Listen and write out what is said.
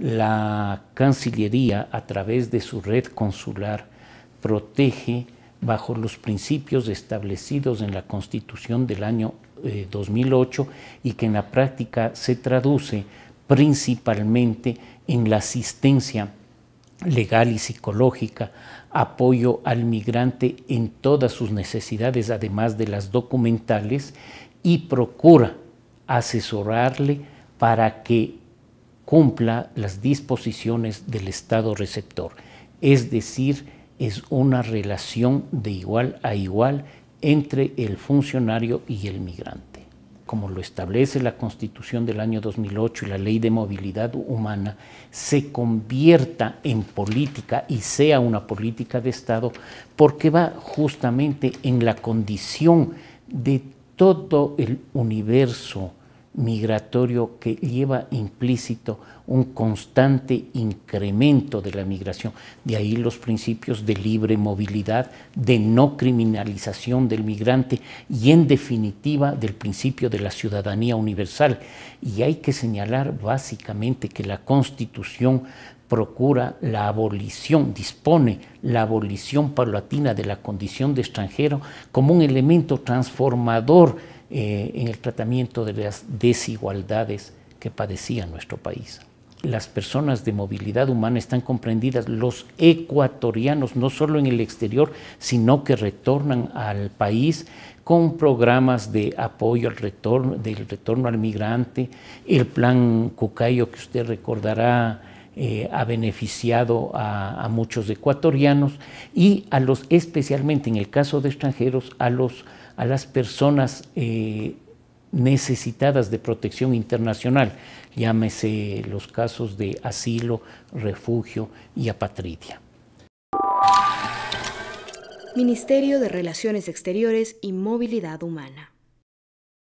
la Cancillería, a través de su red consular, protege bajo los principios establecidos en la Constitución del año 2008 eh, y que en la práctica se traduce principalmente en la asistencia legal y psicológica, apoyo al migrante en todas sus necesidades, además de las documentales, y procura asesorarle para que cumpla las disposiciones del Estado receptor. Es decir, es una relación de igual a igual entre el funcionario y el migrante. Como lo establece la Constitución del año 2008 y la Ley de Movilidad Humana, se convierta en política y sea una política de Estado porque va justamente en la condición de todo el universo migratorio que lleva implícito un constante incremento de la migración. De ahí los principios de libre movilidad, de no criminalización del migrante y en definitiva del principio de la ciudadanía universal. Y hay que señalar básicamente que la Constitución procura la abolición, dispone la abolición paulatina de la condición de extranjero como un elemento transformador eh, en el tratamiento de las desigualdades que padecía nuestro país. Las personas de movilidad humana están comprendidas, los ecuatorianos, no solo en el exterior, sino que retornan al país con programas de apoyo al retorno, del retorno al migrante, el plan Cucayo que usted recordará eh, ha beneficiado a, muchos ecuatorianos y a los, especialmente en el caso de extranjeros, a, los, a las personas eh, necesitadas de protección internacional, llámese los casos de asilo, refugio y apatridia. Ministerio de Relaciones Exteriores y Movilidad Humana.